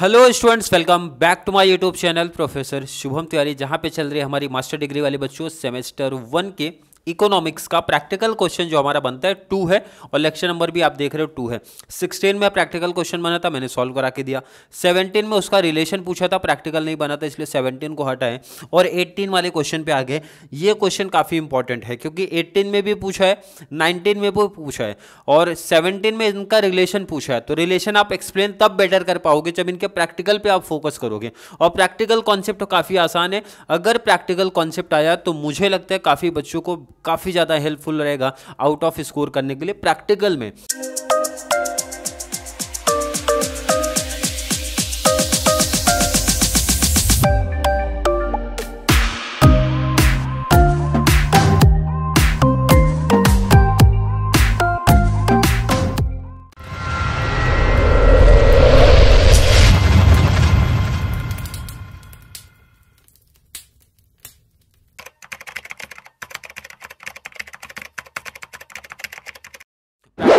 hello students welcome back to my YouTube channel professor Shubham Tiwari जहां पे चल रही है हमारी मास्टर डिग्री वाले बच्चों सेमेस्टर वन के इकोनॉमिक्स का प्रैक्टिकल क्वेश्चन जो हमारा बनता है टू है और लेक्चर नंबर भी आप देख रहे हो टू है सिक्सटीन में प्रैक्टिकल क्वेश्चन बना था मैंने सॉल्व करा के दिया सेवनटीन में उसका रिलेशन पूछा था प्रैक्टिकल नहीं बना था इसलिए सेवनटीन को हटाएं और एट्टीन वाले क्वेश्चन पे आ गए ये क्वेश्चन काफ़ी इंपॉर्टेंट है क्योंकि एट्टीन में भी पूछा है नाइनटीन में भी पूछा है और सेवनटीन में इनका रिलेशन पूछा है तो रिलेशन आप एक्सप्लेन तब बेटर कर पाओगे जब इनके प्रैक्टिकल पर आप फोकस करोगे और प्रैक्टिकल कॉन्सेप्ट काफ़ी आसान है अगर प्रैक्टिकल कॉन्सेप्ट आया तो मुझे लगता है काफ़ी बच्चों को काफ़ी ज़्यादा हेल्पफुल रहेगा आउट ऑफ स्कोर करने के लिए प्रैक्टिकल में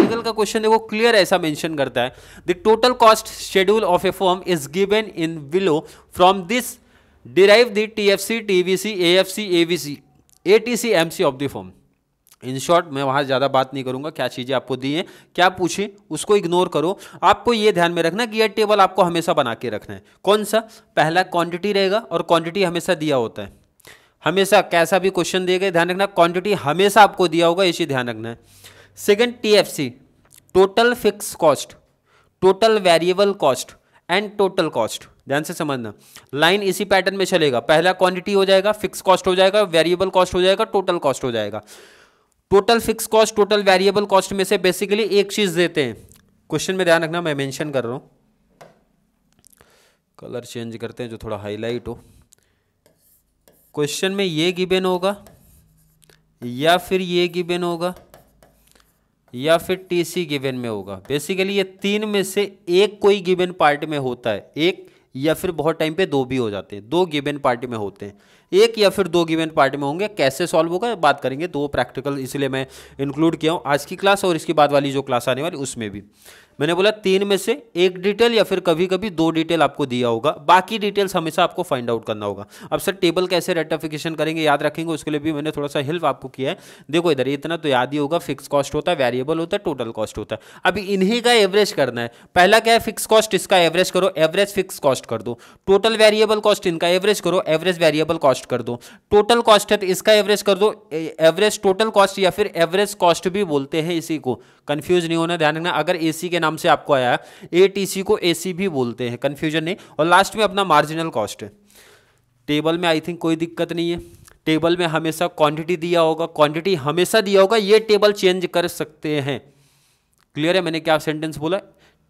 आर्टिकल का क्वेश्चन है वो क्लियर ऐसा मेंशन करता है the total cost schedule of a form is given in below from this derive the TFC TVC AFC AVC ATC MC of the form in short मैं वहां ज़्यादा बात नहीं करूंगा क्या चीज़ें आपको दी हैं क्या पूछे उसको इग्नोर करो आपको ये ध्यान में रखना कि यह टेबल आपको हमेशा बना के रखना है कौन सा पहला क्वांटिटी रहेगा और क्वांटिटी हमेशा दिया होता है हमेशा कैसा भी क्वेश्चन दिए गए ध्यान रखना क्वांटिटी हमेशा आपको दिया होगा इसी ध्यान रखना है second TFC total fix cost total variable cost and total cost ध्यान से समझना लाइन इसी पैटर्न में चलेगा पहला क्वांटिटी हो जाएगा फिक्स कॉस्ट हो जाएगा वेरिएबल कॉस्ट हो जाएगा टोटल कॉस्ट हो जाएगा total fix cost total variable cost में से बेसिकली एक चीज देते हैं क्वेश्चन में ध्यान रखना मैं मेंशन कर रहा हूँ कलर चेंज करते हैं जो थोड़ा हाईलाइट हो क्वेश्चन में ये गिबेन होगा या फिर ये गिबेन होगा या फिर टीसी गिवन में होगा बेसिकली ये तीन में से एक कोई गिवन पार्ट में होता है एक या फिर बहुत टाइम पे दो भी हो जाते हैं दो गिवन पार्टी में होते हैं एक या फिर दो गिवन पार्टी में होंगे कैसे सॉल्व होगा बात करेंगे दो प्रैक्टिकल इसलिए मैं इंक्लूड किया हूँ आज की क्लास और इसके बाद वाली जो क्लास आने वाली उसमें भी मैंने बोला तीन में से एक डिटेल या फिर कभी कभी दो डिटेल आपको दिया होगा बाकी डिटेल्स हमेशा आपको फाइंड आउट करना होगा अब सर टेबल कैसे रेटिफिकेशन करेंगे याद रखेंगे उसके लिए भी मैंने थोड़ा सा हेल्प आपको किया है देखो इधर इतना तो याद ही होगा फिक्स कॉस्ट होता है वेरिएबल होता है टोटल कॉस्ट होता है अभी इन्हीं का एवरेज करना है पहला क्या है फिक्स कॉस्ट इसका एवरेज करो एवरेज फिक्स कॉस्ट कर दो टोटल वेरिएबल कॉस्ट इनका एवरेज करो एवरेज वेरिएबल कॉस्ट कर दो टोटल कॉस्ट है तो इसका एवरेज कर दो एवरेज टोटल कॉस्ट या फिर एवरेज कॉस्ट भी बोलते हैं इसी को कंफ्यूज नहीं होना ध्यान रखना अगर एसी के नाम नाम से आपको आया है ए को ए भी बोलते हैं कन्फ्यूजन नहीं और लास्ट में अपना मार्जिनल कॉस्ट टेबल में आई थिंक कोई दिक्कत नहीं है टेबल में हमेशा क्वांटिटी दिया होगा क्वांटिटी हमेशा दिया होगा ये टेबल चेंज कर सकते हैं क्लियर है मैंने क्या सेंटेंस बोला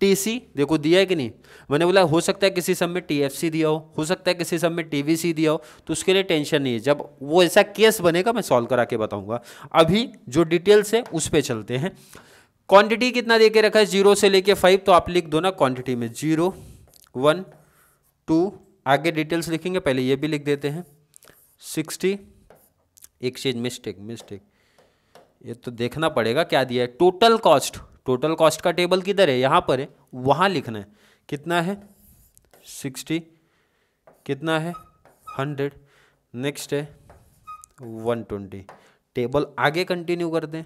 टीसी देखो दिया है कि नहीं मैंने बोला हो सकता है किसी सब में टीएफसी दिया हो हो सकता है किसी सब में टीवीसी दिया हो तो उसके लिए टेंशन नहीं है जब वो ऐसा केस बनेगा मैं सॉल्व करा के बताऊंगा अभी जो डिटेल्स है उस पर चलते हैं क्वांटिटी कितना दे के रखा है जीरो से लेके फाइव तो आप लिख दो ना क्वांटिटी में जीरो वन टू आगे डिटेल्स लिखेंगे पहले ये भी लिख देते हैं सिक्सटी एक चीज मिस्टेक मिस्टेक ये तो देखना पड़ेगा क्या दिया है टोटल कॉस्ट टोटल कॉस्ट का टेबल किधर है यहाँ पर है वहाँ लिखना है कितना है सिक्सटी कितना है हंड्रेड नेक्स्ट है वन ट्वेंटी टेबल आगे कंटिन्यू कर दें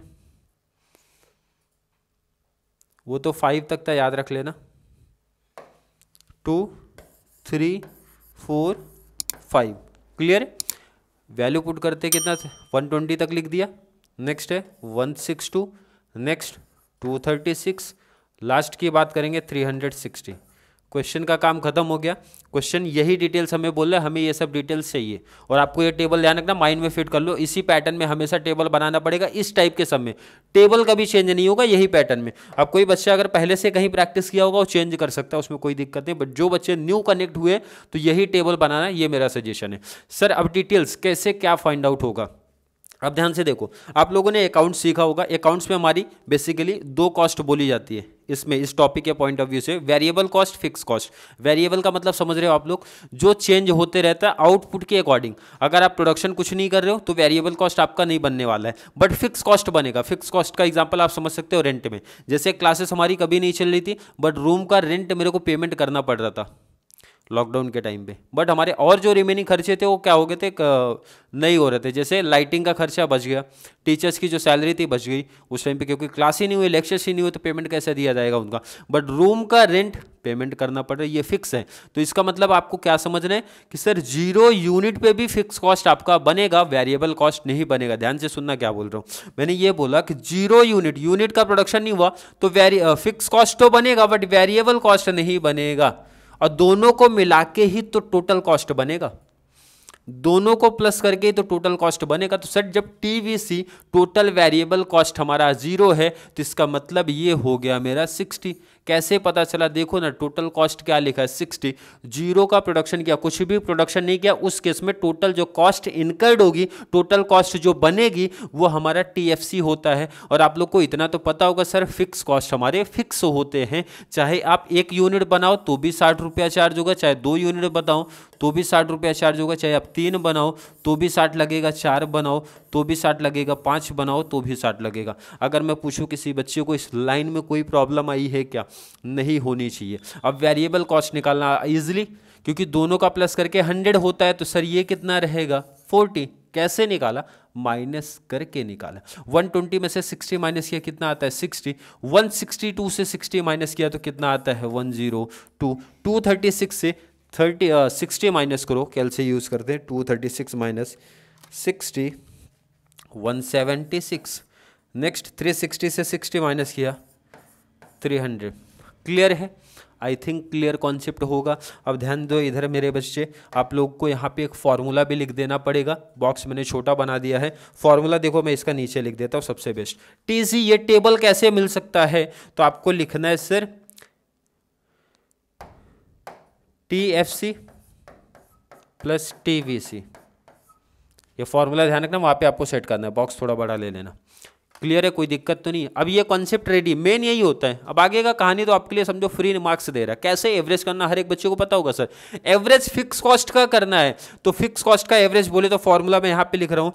वो तो फाइव तक था याद रख लेना two three four five clear value put करते कितना वन ट्वेंटी तक लिख दिया नेक्स्ट है one six two next two thirty six last की बात करेंगे थ्री हंड्रेड सिक्सटी क्वेश्चन का काम खत्म हो गया क्वेश्चन यही डिटेल्स हमें बोल रहे हैं हमें ये सब डिटेल्स चाहिए और आपको ये टेबल ध्यान रखना माइंड में फिट कर लो इसी पैटर्न में हमेशा टेबल बनाना पड़ेगा इस टाइप के सब में टेबल कभी चेंज नहीं होगा यही पैटर्न में अब कोई बच्चा अगर पहले से कहीं प्रैक्टिस किया होगा वो चेंज कर सकता है उसमें कोई दिक्कत नहीं बट जो बच्चे न्यू कनेक्ट हुए तो यही टेबल बनाना ये मेरा सजेशन है सर अब डिटेल्स कैसे क्या फाइंड आउट होगा अब ध्यान से देखो आप लोगों ने अकाउंट सीखा होगा अकाउंट्स में हमारी बेसिकली दो कॉस्ट बोली जाती है इसमें इस टॉपिक के पॉइंट ऑफ व्यू से variable cost fix cost variable का मतलब समझ रहे हो आप लोग जो चेंज होते रहता है आउटपुट के अकॉर्डिंग अगर आप प्रोडक्शन कुछ नहीं कर रहे हो तो वेरिएबल कॉस्ट आपका नहीं बनने वाला है बट फिक्स कॉस्ट बनेगा फिक्स कॉस्ट का एग्जाम्पल आप समझ सकते हो रेंट में जैसे क्लासेस हमारी कभी नहीं चल रही थी बट रूम का रेंट मेरे को पेमेंट करना पड़ रहा था लॉकडाउन के टाइम पे बट हमारे और जो रिमेनिंग खर्चे थे वो क्या हो गए थे नहीं हो रहे थे जैसे लाइटिंग का खर्चा बच गया टीचर्स की जो सैलरी थी बच गई उस टाइम पे क्योंकि क्लास ही नहीं हुई लेक्चर्स ही नहीं हुए तो पेमेंट कैसे दिया जाएगा उनका बट रूम का रेंट पेमेंट करना पड़ रहा है ये फिक्स है तो इसका मतलब आपको क्या समझना है कि सर जीरो यूनिट पे भी फिक्स कॉस्ट आपका बनेगा वेरिएबल कॉस्ट नहीं बनेगा ध्यान से सुनना क्या बोल रहा हूँ मैंने ये बोला कि जीरो यूनिट यूनिट का प्रोडक्शन नहीं हुआ तो वेरी फिक्स कॉस्ट तो बनेगा बट वेरिएबल कॉस्ट नहीं बनेगा और दोनों को मिला के ही तो टोटल कॉस्ट बनेगा दोनों को प्लस करके तो टोटल कॉस्ट बनेगा तो सर जब टीवीसी टोटल वेरिएबल कॉस्ट हमारा जीरो है तो इसका मतलब ये हो गया मेरा सिक्सटी कैसे पता चला देखो ना टोटल कॉस्ट क्या लिखा है सिक्सटी जीरो का प्रोडक्शन किया कुछ भी प्रोडक्शन नहीं किया उस केस में टोटल जो कॉस्ट इनकर्ड होगी टोटल कॉस्ट जो बनेगी वो हमारा सी होता है और आप लोग को इतना तो पता होगा सर फिक्स कॉस्ट हमारे फिक्स होते हैं चाहे आप एक यूनिट बनाओ तो भी साठ रुपया चार्ज होगा चाहे दो यूनिट बताओ तो भी साठ रुपया चार्ज होगा चाहे आप तीन बनाओ तो भी साठ लगेगा चार बनाओ तो भी साठ लगेगा पाँच बनाओ तो भी साठ लगेगा अगर मैं पूछूँ किसी बच्चे को इस लाइन में कोई प्रॉब्लम आई है क्या नहीं होनी चाहिए अब वेरिएबल कॉस्ट निकालना ईजिली क्योंकि दोनों का प्लस करके हंड्रेड होता है तो सर ये कितना रहेगा फोर्टी कैसे निकाला माइनस करके निकाला 120 में से 60 माइनस किया कितना आता है 60 162 से 60 माइनस किया तो कितना आता है 102 236 से थर्टी सिक्सटी uh, माइनस करो कैल से यूज़ करते हैं two thirty six minus sixty one seventy six next three sixty से सिक्सटी माइनस किया थ्री हंड्रेड क्लियर है आई थिंक क्लियर कॉन्सेप्ट होगा अब ध्यान दो इधर मेरे बच्चे आप लोग को यहाँ पे एक फार्मूला भी लिख देना पड़ेगा बॉक्स मैंने छोटा बना दिया है फार्मूला देखो मैं इसका नीचे लिख देता हूँ सबसे बेस्ट टी ये टेबल कैसे मिल सकता है तो आपको लिखना है sir T F C plus T V C ये फॉर्मूला ध्यान रखना वहाँ पे आपको सेट करना है बॉक्स थोड़ा बड़ा ले लेना क्लियर है कोई दिक्कत तो नहीं अब ये कॉन्सेप्ट रेडी मेन यही होता है अब आगे का कहानी तो आपके लिए समझो फ्री मार्क्स दे रहा है कैसे एवरेज करना हर एक बच्चे को पता होगा सर एवरेज फिक्स कॉस्ट का करना है तो फिक्स कॉस्ट का एवरेज बोले तो फॉर्मूला मैं यहाँ पे लिख रहा हूँ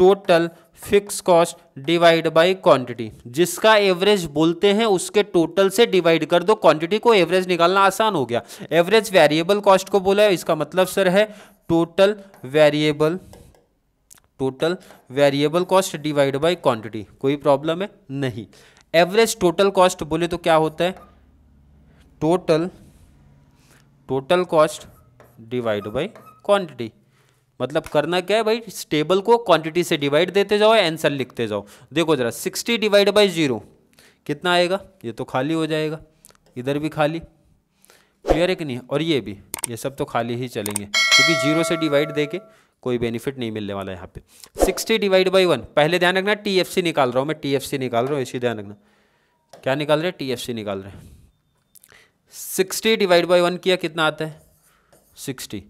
total fix cost divide by quantity जिसका एवरेज बोलते हैं उसके टोटल से डिवाइड कर दो क्वांटिटी को एवरेज निकालना आसान हो गया एवरेज वेरिएबल कॉस्ट को बोला है इसका मतलब सर है total variable total variable cost divide by quantity कोई प्रॉब्लम है नहीं एवरेज टोटल कॉस्ट बोले तो क्या होता है total total cost divide by quantity मतलब करना क्या है भाई इस टेबल को क्वांटिटी से डिवाइड देते जाओ आंसर लिखते जाओ देखो ज़रा सिक्सटी डिवाइड बाई ज़ीरो कितना आएगा ये तो खाली हो जाएगा इधर भी खाली क्लियर है कि नहीं और ये भी ये सब तो खाली ही चलेंगे क्योंकि जीरो से डिवाइड दे के कोई बेनिफिट नहीं मिलने वाला यहाँ पे सिक्सटी डिवाइड बाई वन पहले ध्यान रखना टी एफ सी निकाल रहा हूँ मैं टी एफ सी निकाल रहा हूँ इसी ध्यान रखना क्या निकाल रहे टी एफ सी निकाल रहे सिक्सटी डिवाइड बाई वन किया कितना आता है sixty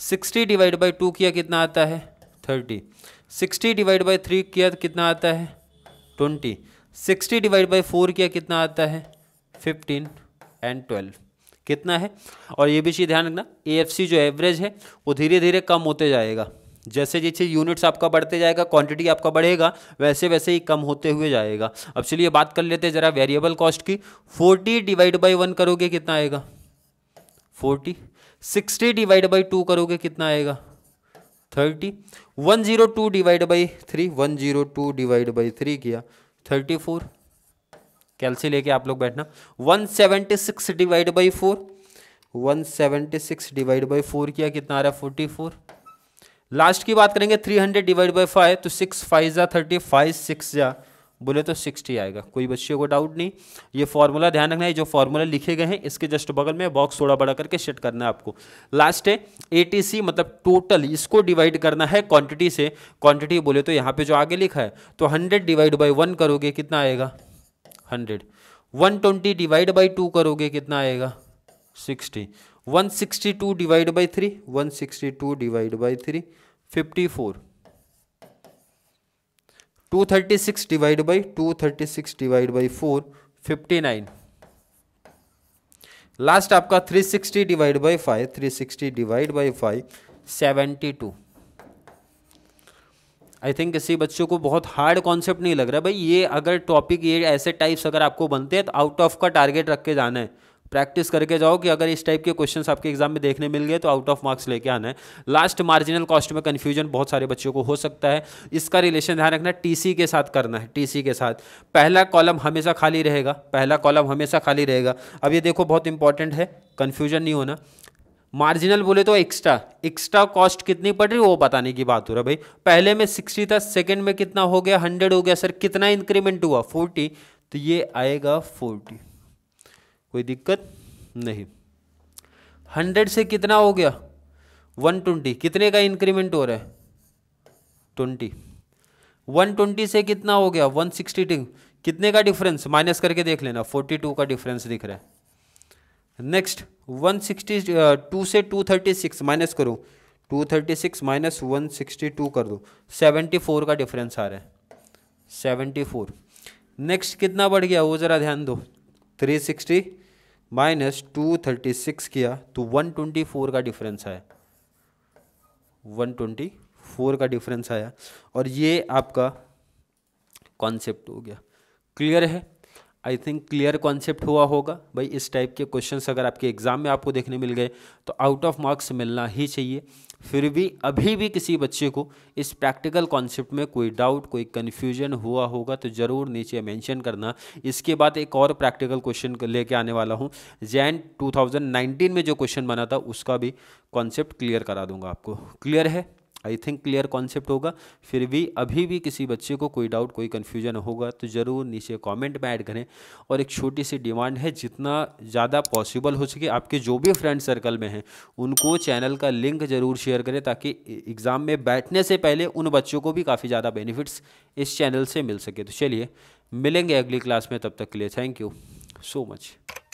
sixty divide by two किया कितना आता है thirty sixty divide by three किया कितना आता है twenty sixty divide by four किया कितना आता है फिफ्टीन एंड ट्वेल्व कितना है और ये भी चीज़ ध्यान रखना ए जो एवरेज है वो धीरे धीरे कम होते जाएगा जैसे जैसे यूनिट्स आपका बढ़ते जाएगा क्वांटिटी आपका बढ़ेगा वैसे वैसे ही कम होते हुए जाएगा अब चलिए बात कर लेते हैं ज़रा वेरिएबल कॉस्ट की फोर्टी डिवाइड बाई वन करोगे कितना आएगा forty sixty divide by two करोगे कितना आएगा thirty one zero two divide by three one zero two divide by three किया थर्टी फोर कैलसी लेके आप लोग बैठना one seventy six divide by four one seventy six divide by four किया कितना आ रहा है फोर्टी फोर लास्ट की बात करेंगे three hundred divide by five तो सिक्स फाइव जा थर्टी फाइव सिक्स जा बोले तो सिक्सटी आएगा कोई बच्चियों को डाउट नहीं ये फॉर्मूला ध्यान रखना है जो फॉर्मूला लिखे गए हैं इसके जस्ट बगल में बॉक्स थोड़ा बड़ा करके सेट करना है आपको लास्ट है एटीसी मतलब टोटल इसको डिवाइड करना है क्वांटिटी से क्वांटिटी बोले तो यहाँ पे जो आगे लिखा है तो हंड्रेड डिवाइड बाई वन करोगे कितना आएगा hundred one twenty divide by two करोगे कितना आएगा sixty one sixty two divide by three one sixty two divide by three fifty four two thirty six divide by two thirty six divide by four fifty nine last आपका three sixty divide by five three sixty divide by five seventy two I think किसी बच्चों को बहुत hard concept नहीं लग रहा भाई ये अगर टॉपिक ये ऐसे टाइप्स अगर आपको बनते हैं तो आउट ऑफ का टारगेट रख के जाना है प्रैक्टिस करके जाओ कि अगर इस टाइप के क्वेश्चन आपके एग्जाम में देखने मिल गए तो आउट ऑफ मार्क्स लेके आना है लास्ट मार्जिनल कॉस्ट में कन्फ्यूजन बहुत सारे बच्चों को हो सकता है इसका रिलेशन ध्यान रखना टीसी के साथ करना है टीसी के साथ पहला कॉलम हमेशा खाली रहेगा पहला कॉलम हमेशा खाली रहेगा अब ये देखो बहुत इंपॉर्टेंट है कन्फ्यूजन नहीं होना मार्जिनल बोले तो एक्स्ट्रा एक्स्ट्रा कॉस्ट कितनी पड़ रही वो बताने की बात हो रहा भाई पहले में सिक्सटी था सेकेंड में कितना हो गया हंड्रेड हो गया सर कितना इंक्रीमेंट हुआ फोर्टी तो ये आएगा फोर्टी कोई दिक्कत नहीं हंड्रेड से कितना हो गया वन ट्वेंटी कितने का इंक्रीमेंट हो रहा है ट्वेंटी वन ट्वेंटी से कितना हो गया वन सिक्सटी कितने का डिफरेंस माइनस करके देख लेना फोर्टी टू का डिफरेंस दिख रहा है नेक्स्ट वन सिक्सटी टू से टू थर्टी सिक्स माइनस करो two thirty six minus one sixty two कर दो सेवेंटी फोर का डिफरेंस आ रहा है सेवेंटी फोर नेक्स्ट कितना बढ़ गया वो ज़रा ध्यान दो three sixty minus two thirty six किया तो वन ट्वेंटी फोर का डिफरेंस आया वन ट्वेंटी फोर का डिफरेंस आया और ये आपका कॉन्सेप्ट हो गया क्लियर है आई थिंक क्लियर कॉन्सेप्ट हुआ होगा भाई इस टाइप के क्वेश्चंस अगर आपके एग्ज़ाम में आपको देखने मिल गए तो आउट ऑफ मार्क्स मिलना ही चाहिए फिर भी अभी भी किसी बच्चे को इस प्रैक्टिकल कॉन्सेप्ट में कोई डाउट कोई कन्फ्यूजन हुआ होगा तो ज़रूर नीचे मेंशन करना इसके बाद एक और प्रैक्टिकल क्वेश्चन लेके आने वाला हूँ जैन 2019 में जो क्वेश्चन बना था उसका भी कॉन्सेप्ट क्लियर करा दूंगा आपको क्लियर है आई थिंक क्लियर कॉन्सेप्ट होगा फिर भी अभी भी किसी बच्चे को कोई डाउट कोई कन्फ्यूजन होगा तो ज़रूर नीचे कॉमेंट में ऐड करें और एक छोटी सी डिमांड है जितना ज़्यादा पॉसिबल हो सके आपके जो भी फ्रेंड सर्कल में हैं उनको चैनल का लिंक ज़रूर शेयर करें ताकि एग्ज़ाम में बैठने से पहले उन बच्चों को भी काफ़ी ज़्यादा बेनिफिट्स इस चैनल से मिल सके तो चलिए मिलेंगे अगली क्लास में तब तक के लिए थैंक यू सो मच